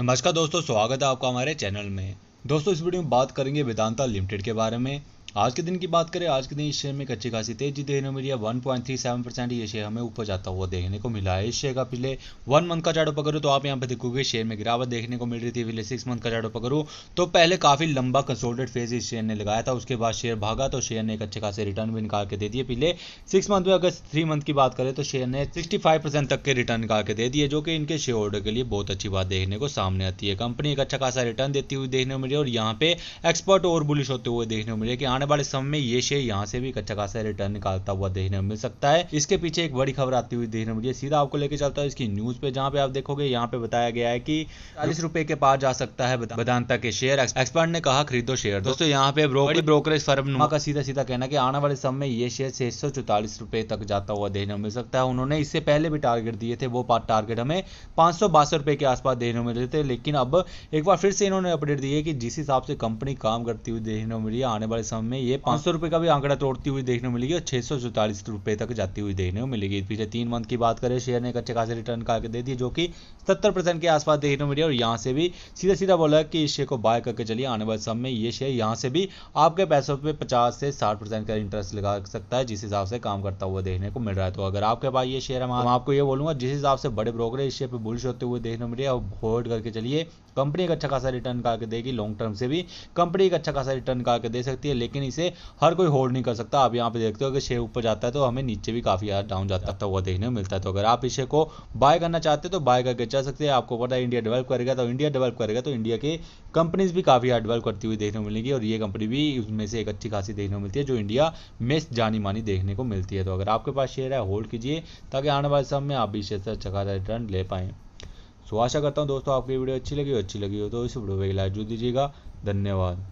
नमस्कार दोस्तों स्वागत है आपका हमारे चैनल में दोस्तों इस वीडियो में बात करेंगे वेदांता लिमिटेड के बारे में आज के दिन की बात करें आज के दिन इस शेयर में एक अच्छी खासी तेजी देखने को मिली है one point three seven percent ये शेयर हमें ऊपर जाता हुआ देखने को मिला है इस शेयर का पिछले वन मंथ का चार्ट पकड़ो तो आप यहाँ पे देखोगे शेयर में गिरावट देखने को मिल रही थी पिछले सिक्स मंथ का चार्ट पकड़ो तो पहले काफी लंबा कंसोल्टेड फेज इस शेयर ने लगाया था उसके बाद शेयर भागा तो शेयर ने एक अच्छे खासे रिटर्न भी निकाल के दे दिए पिछले सिक्स मंथ में अगर थ्री मंथ की बात करें तो शेयर ने सिक्सटी फाइव परसेंट तक के रिटर्न निकाल के दे दिए जो कि इनके शेयर होल्डर के लिए बहुत अच्छी बात देखने को सामने आती है कंपनी एक अच्छा खासा रिटर्न देती हुई देखने को मिली और यहाँ पे एक्सपर्ट और बुलिश होते हुए देखने को मिले कि आने बड़े सम में ये शेयर यहाँ से भी एक अच्छा खासा रिटर्न निकालता हुआ देखने मिल सकता है इसके पीछे एक बड़ी खबर आती हुई देखने मुझे सीधा आपको लेके चलता है इसकी न्यूज पे जहाँ पे आप देखोगे यहाँ पे बताया गया है की चालीस रुपए के पास जा सकता है बदानता के शेयर एक्सपर्ट ने कहा खरीदो शेयर दोस्तों यहाँ पे बड़ी ब्रोकरेज फर्म का सीधा सीधा कहना की आने वाले समय में ये शेयर छह सौ चौतालीस रुपए तक जाता हुआ देखने मिल सकता है उन्होंने इससे पहले भी टारगेट दिए थे वो टारगेट हमें पांच रुपए के आसपास देखने मिल रहे थे लेकिन अब एक बार फिर से इन्होंने अपडेट दी है कि जिस हिसाब से कंपनी काम करती हुई देखने को मिली है आने वाले समय हमें ये हाँ। पाँच सौ रुपये का भी आंकड़ा तोड़ती हुई देखने मिलेगी और छः सौ चौतालीस रुपये तक जाती हुई देखने को मिलेगी पिछले तीन मंथ की बात करें शेयर ने एक अच्छे खासे रिटर्न का दे दिए जो कि सत्तर परसेंट के आसपास देखने को मिली और यहाँ से भी सीधा सीधा बोला कि इस शेयर को बाय करके चलिए आने वाले समय में ये शेयर यहाँ से भी आपके पैसों पर पचास से साठ का इंटरेस्ट लगा सकता है जिस हिसाब से काम करता हुआ देखने को मिल रहा है तो अगर आपके पास ये शेयर है आपको ये बोलूँगा जिस हिसाब से बड़े ब्रोकर इस शेयर पर बुलिश होते हुए देखने को मिले और होल्ड करके चलिए कंपनी एक अच्छा खासा रिटर्न करके देगी लॉन्ग टर्म से भी कंपनी एक अच्छा खासा रिटर्न करके दे सकती है लेकिन लेकिन इसे हर कोई होल्ड नहीं कर सकता आप यहाँ पे देखते हो अगर शेयर ऊपर जाता है तो हमें नीचे भी काफ़ी डाउन जाता था हुआ देखने को मिलता है तो अगर आप इसे को बाय करना चाहते हैं तो बाय करके जा सकते हैं आपको पता है इंडिया डेवलप करेगा तो इंडिया डेवलप करेगा तो इंडिया के कंपनीज भी काफ़ी यार डेवलप करती हुई देखने को मिलेगी और ये कंपनी भी उसमें से एक अच्छी खासी देखने को मिलती है जो इंडिया में जानी मानी देखने को मिलती है तो अगर आपके पास शेयर है होल्ड कीजिए ताकि आने वाले समय में आप भी शेयर से अच्छा खासा रिटर्न ले पाए सो तो आशा करता हूँ दोस्तों आपकी वीडियो अच्छी लगी हो अच्छी लगी हो तो इस वीडियो को लाइक जो दीजिएगा धन्यवाद